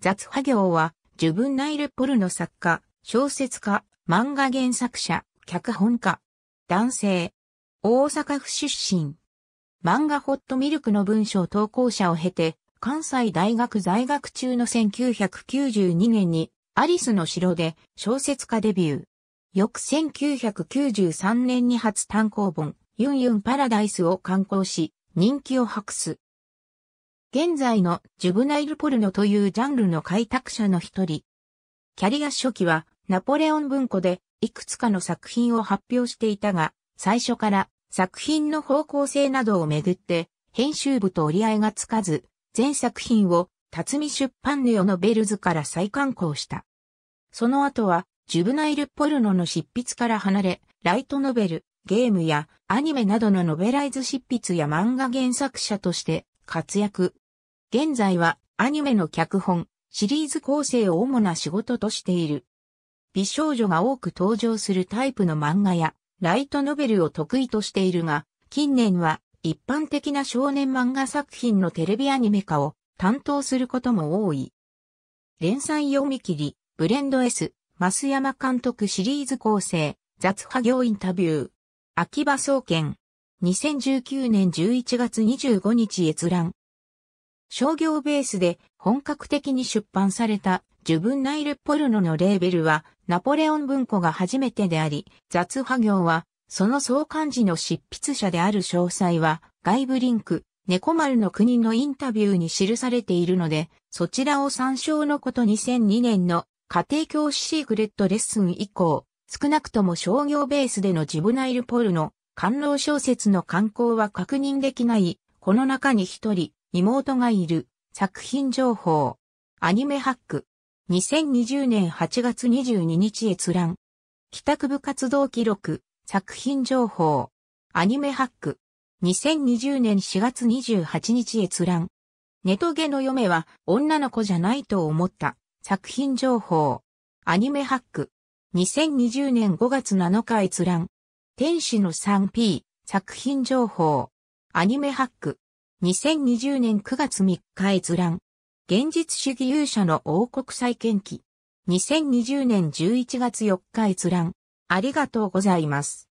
雑派行は、ジュブナイルポルの作家、小説家、漫画原作者、脚本家。男性。大阪府出身。漫画ホットミルクの文章投稿者を経て、関西大学在学中の1992年に、アリスの城で小説家デビュー。翌1993年に初単行本、ユンユンパラダイスを刊行し、人気を博す。現在のジュブナイルポルノというジャンルの開拓者の一人。キャリア初期はナポレオン文庫でいくつかの作品を発表していたが、最初から作品の方向性などをめぐって編集部と折り合いがつかず、全作品を辰巳出版ネオのベルズから再刊行した。その後はジュブナイルポルノの執筆から離れ、ライトノベル、ゲームやアニメなどのノベライズ執筆や漫画原作者として活躍。現在はアニメの脚本、シリーズ構成を主な仕事としている。美少女が多く登場するタイプの漫画やライトノベルを得意としているが、近年は一般的な少年漫画作品のテレビアニメ化を担当することも多い。連載読み切り、ブレンド S、増山監督シリーズ構成、雑派業インタビュー、秋葉総研、2019年11月25日閲覧。商業ベースで本格的に出版されたジュブナイルポルノのレーベルはナポレオン文庫が初めてであり、雑波行はその相関時の執筆者である詳細は外部リンク、猫丸の国のインタビューに記されているので、そちらを参照のこと2002年の家庭教師シークレットレッスン以降、少なくとも商業ベースでのジブナイルポルノ、官能小説の刊行は確認できない、この中に一人、妹がいる、作品情報。アニメハック。2020年8月22日閲覧。帰宅部活動記録、作品情報。アニメハック。2020年4月28日閲覧。ネトゲの嫁は女の子じゃないと思った。作品情報。アニメハック。2020年5月7日閲覧。天使の 3P 作品情報アニメハック2020年9月3日閲覧現実主義勇者の王国再建記2020年11月4日閲覧ありがとうございます。